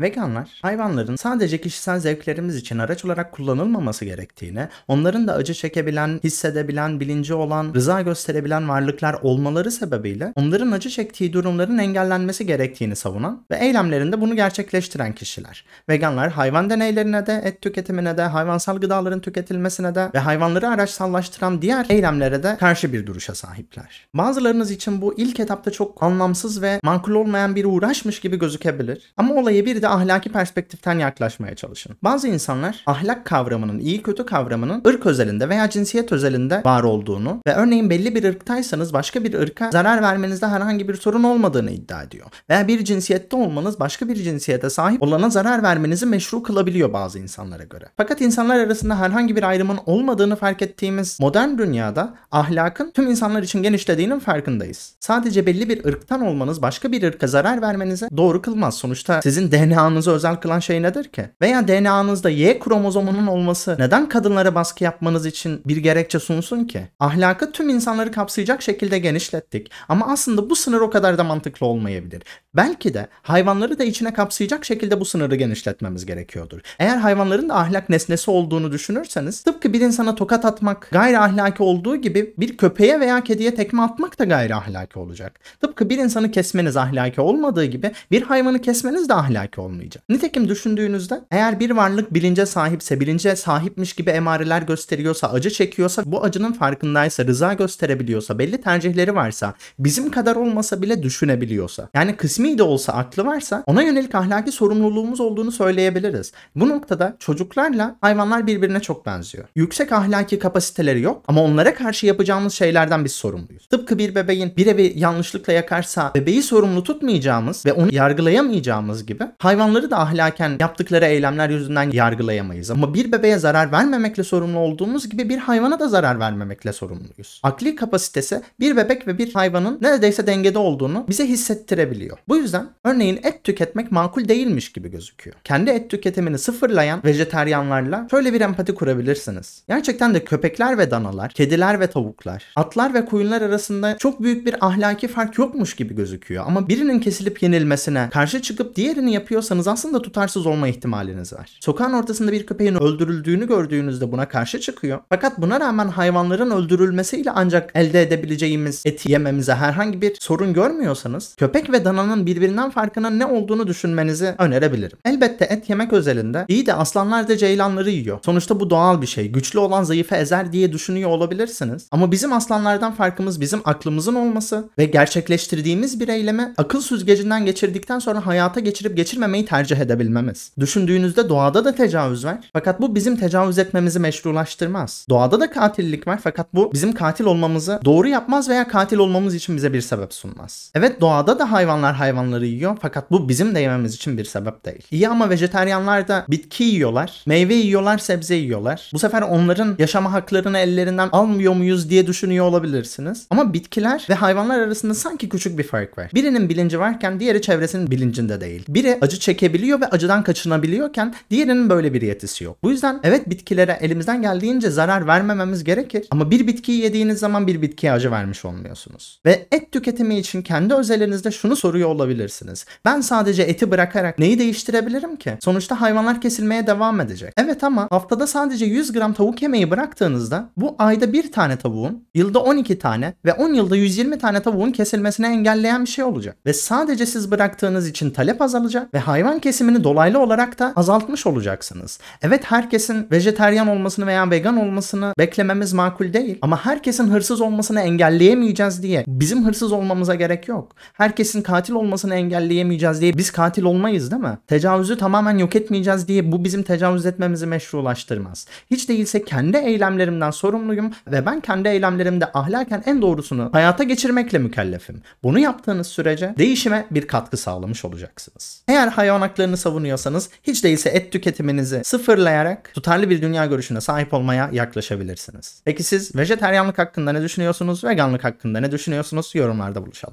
Veganlar, hayvanların sadece kişisel zevklerimiz için araç olarak kullanılmaması gerektiğine, onların da acı çekebilen, hissedebilen, bilinci olan, rıza gösterebilen varlıklar olmaları sebebiyle onların acı çektiği durumların engellenmesi gerektiğini savunan ve eylemlerinde bunu gerçekleştiren kişiler. Veganlar hayvan deneylerine de, et tüketimine de, hayvansal gıdaların tüketilmesine de ve hayvanları araçsallaştıran diğer eylemlere de karşı bir duruşa sahipler. Bazılarınız için bu ilk etapta çok anlamsız ve makul olmayan bir uğraşmış gibi gözükebilir ama olayı bir de ahlaki perspektiften yaklaşmaya çalışın. Bazı insanlar ahlak kavramının, iyi kötü kavramının ırk özelinde veya cinsiyet özelinde var olduğunu ve örneğin belli bir ırktaysanız başka bir ırka zarar vermenizde herhangi bir sorun olmadığını iddia ediyor. Veya bir cinsiyette olmanız başka bir cinsiyete sahip olana zarar vermenizi meşru kılabiliyor bazı insanlara göre. Fakat insanlar arasında herhangi bir ayrımın olmadığını fark ettiğimiz modern dünyada ahlakın tüm insanlar için genişlediğinin farkındayız. Sadece belli bir ırktan olmanız başka bir ırka zarar vermenize doğru kılmaz. Sonuçta sizin DNA DNA'nızı özel kılan şey nedir ki? Veya DNA'nızda Y kromozomunun olması neden kadınlara baskı yapmanız için bir gerekçe sunsun ki? Ahlakı tüm insanları kapsayacak şekilde genişlettik ama aslında bu sınır o kadar da mantıklı olmayabilir. Belki de hayvanları da içine kapsayacak şekilde bu sınırı genişletmemiz gerekiyordur. Eğer hayvanların da ahlak nesnesi olduğunu düşünürseniz tıpkı bir insana tokat atmak gayri ahlaki olduğu gibi bir köpeğe veya kediye tekme atmak da gayri ahlaki olacak. Tıpkı bir insanı kesmeniz ahlaki olmadığı gibi bir hayvanı kesmeniz de ahlaki olmayacak. Nitekim düşündüğünüzde eğer bir varlık bilince sahipse, bilince sahipmiş gibi emareler gösteriyorsa, acı çekiyorsa, bu acının farkındaysa, rıza gösterebiliyorsa, belli tercihleri varsa, bizim kadar olmasa bile düşünebiliyorsa, yani kısmi de olsa aklı varsa ona yönelik ahlaki sorumluluğumuz olduğunu söyleyebiliriz. Bu noktada çocuklarla hayvanlar birbirine çok benziyor. Yüksek ahlaki kapasiteleri yok ama onlara karşı yapacağımız şeylerden biz sorumluyuz. Tıpkı bir bebeğin bir evi yanlışlıkla yakarsa bebeği sorumlu tutmayacağımız ve onu yargılayamayacağımız gibi hayvan Hayvanları da ahlaken yaptıkları eylemler yüzünden yargılayamayız. Ama bir bebeğe zarar vermemekle sorumlu olduğumuz gibi bir hayvana da zarar vermemekle sorumluyuz. Akli kapasitesi bir bebek ve bir hayvanın neredeyse dengede olduğunu bize hissettirebiliyor. Bu yüzden örneğin et tüketmek makul değilmiş gibi gözüküyor. Kendi et tüketimini sıfırlayan vejeteryanlarla şöyle bir empati kurabilirsiniz. Gerçekten de köpekler ve danalar, kediler ve tavuklar, atlar ve koyunlar arasında çok büyük bir ahlaki fark yokmuş gibi gözüküyor. Ama birinin kesilip yenilmesine karşı çıkıp diğerini yapıyor düşünüyorsanız aslında tutarsız olma ihtimaliniz var. Sokağın ortasında bir köpeğin öldürüldüğünü gördüğünüzde buna karşı çıkıyor. Fakat buna rağmen hayvanların öldürülmesiyle ancak elde edebileceğimiz et yememize herhangi bir sorun görmüyorsanız köpek ve dananın birbirinden farkının ne olduğunu düşünmenizi önerebilirim. Elbette et yemek özelinde iyi de aslanlar da ceylanları yiyor. Sonuçta bu doğal bir şey. Güçlü olan zayıfı ezer diye düşünüyor olabilirsiniz. Ama bizim aslanlardan farkımız bizim aklımızın olması ve gerçekleştirdiğimiz bir eylemi akıl süzgecinden geçirdikten sonra hayata geçirip geçirmememiz vermeyi tercih edebilmemiz. Düşündüğünüzde doğada da tecavüz var. Fakat bu bizim tecavüz etmemizi meşrulaştırmaz. Doğada da katillik var fakat bu bizim katil olmamızı doğru yapmaz veya katil olmamız için bize bir sebep sunmaz. Evet doğada da hayvanlar hayvanları yiyor fakat bu bizim de yememiz için bir sebep değil. İyi ama vejeteryanlar da bitki yiyorlar, meyve yiyorlar, sebze yiyorlar. Bu sefer onların yaşama haklarını ellerinden almıyor muyuz diye düşünüyor olabilirsiniz. Ama bitkiler ve hayvanlar arasında sanki küçük bir fark var. Birinin bilinci varken diğeri çevresinin bilincinde değil. Biri acı çekebiliyor ve acıdan kaçınabiliyorken diğerinin böyle bir yetisi yok. Bu yüzden evet bitkilere elimizden geldiğince zarar vermememiz gerekir ama bir bitkiyi yediğiniz zaman bir bitkiye acı vermiş olmuyorsunuz. Ve et tüketimi için kendi özelinizde şunu soruyor olabilirsiniz. Ben sadece eti bırakarak neyi değiştirebilirim ki? Sonuçta hayvanlar kesilmeye devam edecek. Evet ama haftada sadece 100 gram tavuk yemeği bıraktığınızda bu ayda bir tane tavuğun, yılda 12 tane ve 10 yılda 120 tane tavuğun kesilmesine engelleyen bir şey olacak. Ve sadece siz bıraktığınız için talep azalacak ve hayvan kesimini dolaylı olarak da azaltmış olacaksınız. Evet herkesin vejeteryan olmasını veya vegan olmasını beklememiz makul değil ama herkesin hırsız olmasını engelleyemeyeceğiz diye bizim hırsız olmamıza gerek yok. Herkesin katil olmasını engelleyemeyeceğiz diye biz katil olmayız değil mi? Tecavüzü tamamen yok etmeyeceğiz diye bu bizim tecavüz etmemizi meşrulaştırmaz. Hiç değilse kendi eylemlerimden sorumluyum ve ben kendi eylemlerimde ahlaken en doğrusunu hayata geçirmekle mükellefim. Bunu yaptığınız sürece değişime bir katkı sağlamış olacaksınız. Eğer hayvan haklarını savunuyorsanız hiç değilse et tüketiminizi sıfırlayarak tutarlı bir dünya görüşüne sahip olmaya yaklaşabilirsiniz. Peki siz vejeteryanlık hakkında ne düşünüyorsunuz, veganlık hakkında ne düşünüyorsunuz yorumlarda buluşalım.